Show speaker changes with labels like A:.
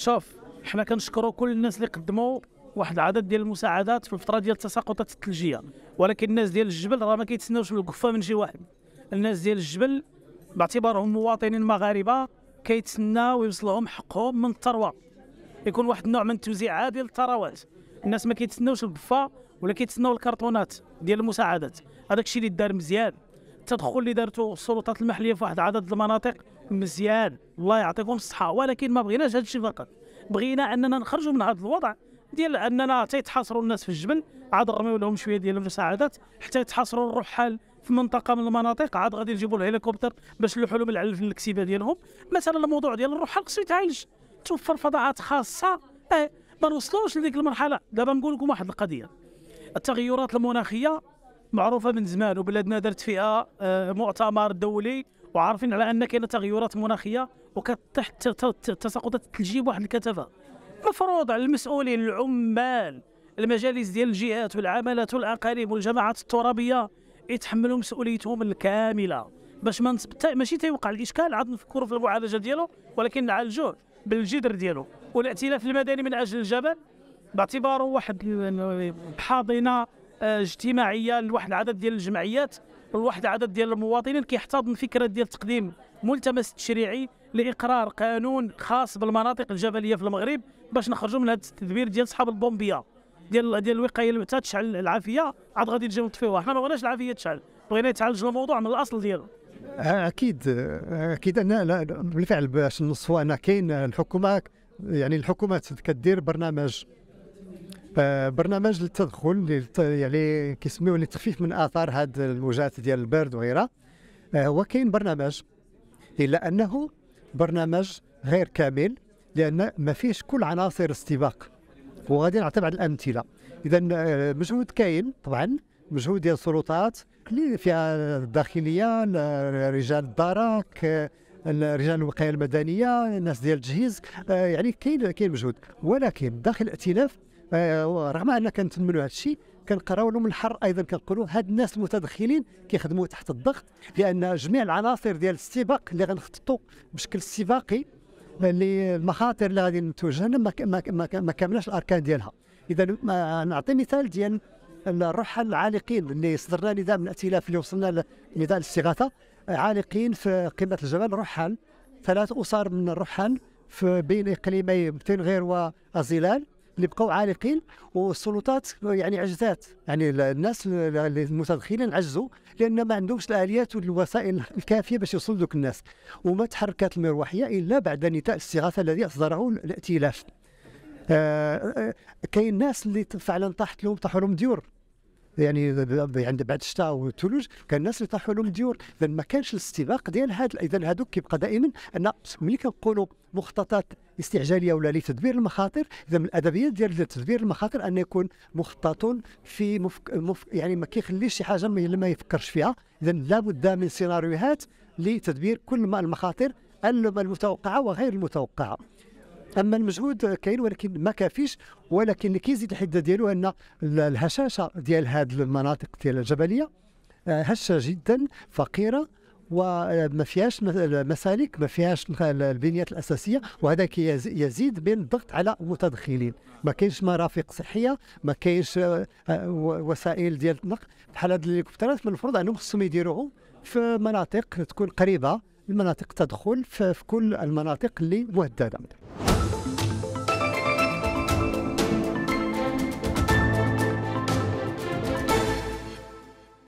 A: شوف حنا كنشكروا كل الناس اللي قدموا واحد العدد ديال المساعدات في الفتره ديال التساقطات الثلجيه ولكن الناس ديال الجبل راه ما كيتسناوش الوقفه من شي واحد الناس ديال الجبل باعتبارهم مواطنين مغاربه كيتسناو يوصلهم حقهم من الثروه يكون واحد النوع من التوزيع عادل للثروات الناس ما كيتسناوش الوقفه ولا كيتسناو الكرتونات ديال المساعدات هذاك الشيء اللي دار مزيان التدخل اللي دارته السلطات المحليه في واحد عدد المناطق مزيان الله يعطيكم الصحه ولكن ما بغيناش هذا الشيء فقط بغينا اننا نخرجوا من هذا الوضع ديال اننا تيتحاصروا الناس في الجبل عاد نرميو لهم شويه ديال المساعدات حتى يتحاصروا الرحال في منطقه من المناطق عاد غادي نجيبوا الهليكوبتر باش نلوحوا لهم العلف الكسيبه ديالهم مثلا الموضوع ديال الرحال خصو يتعالج توفر فضاءات خاصه اه ما نوصلوش لديك المرحله دابا نقول لكم واحد القضيه التغيرات المناخيه معروفه من زمان وبلادنا درت فيها آه، مؤتمر دولي وعارفين على ان كاينه تغيرات مناخيه تساقطات الثلجي بواحد الكثافه مفروض على المسؤولين العمال المجالس ديال الجهات والعمالات والاقاليم والجماعات الترابيه يتحملوا مسؤوليتهم الكامله باش ما نسبت ماشي تيوقع الاشكال عاد نفكروا في المعالجه ديالو ولكن نعالجوه بالجذر ديالو والائتلاف المدني من اجل الجبل باعتباره واحد حاضنه آه، اجتماعيه لواحد العدد ديال الجمعيات لواحد العدد ديال المواطنين كيحتضن فكره ديال تقديم ملتمس تشريعي لاقرار قانون خاص بالمناطق الجبليه في المغرب باش نخرجوا من هذا التدبير ديال صحاب البومبيه ديال ديال الوقايه اللي تشعل العافيه عاد غادي تجي نطفيوها حنا ما بغيناش العافيه تشعل بغينا يتعالج الموضوع من الاصل ديالو
B: آه، اكيد آه، اكيد انا بالفعل باش نوصفوا انا كاين الحكومه يعني الحكومات كدير برنامج برنامج للتدخل يعني كيسميوه للتخفيف من اثار هذه الموجات ديال البرد وغيرها آه، هو كاين برنامج الا انه برنامج غير كامل لان ما فيهش كل عناصر استباق وغادي نعطي بعض الامثله اذا آه، مجهود كاين طبعا مجهود ديال السلطات اللي فيها الداخليه رجال الدرك رجال الوقايه المدنيه الناس ديال التجهيز آه، يعني كاين كاين مجهود ولكن داخل الائتلاف رغم اننا كنتمنوا هذا الشيء كنقراو لهم الحر ايضا كنقولوا هاد الناس المتدخلين كيخدموا تحت الضغط لان جميع العناصر ديال السباق اللي غنخططوا بشكل استباقي اللي المخاطر اللي غادي نتوجه لها ما, ما, ما, ما كاملاش الاركان ديالها اذا نعطي مثال ديال الرحال العالقين اللي صدرنا نداء من الائتلاف اللي وصلنا لنداء الاستغاثه عالقين في قمه الجبل رحال ثلاث اسر من الرحال في بين اقليمي بتنغير وازيلال اللي بقوا عالقين والسلطات يعني عجزات يعني الناس المتدخلين عجزوا لان ما عندهمش الاليات والوسائل الكافيه باش يوصلوا ذوك الناس وما تحركات المروحيه الا بعد نداء الاستغاثه الذي اصدره الائتلاف آه،, آه كاين ناس اللي فعلا طاحت لهم طاحوا لهم ديور يعني عند بعد الشتاء والثلوج كان الناس اللي طاحوا لهم الديور اذا ما كانش الاستباق ديال هذا اذا هذوك كيبقى دائما ان ملي كنقولوا مخططات استعجاليه ولا لتدبير المخاطر اذا من الادبيات ديال تدبير المخاطر ان يكون مخطط في مفك... مف... يعني ما كيخليش شي حاجه اللي ما يفكرش فيها اذا لابد من سيناريوهات لتدبير كل ما المخاطر المتوقعه وغير المتوقعه اما المجهود كاين ولكن ما كافيش ولكن اللي كيزيد الحده ديالو ان الهشاشه ديال هذه المناطق ديال الجبليه آه، هشه جدا فقيره وما آه، فيهاش المسالك ما فيهاش البنيات الاساسيه وهذا يزيد من الضغط على المتدخلين ما كاينش مرافق صحيه ما كاينش آه، وسائل ديال النقل بحال هاد الهليكوبترات من المفروض انهم خصهم يديروهم في مناطق تكون قريبه المناطق تدخل في كل المناطق اللي مهدده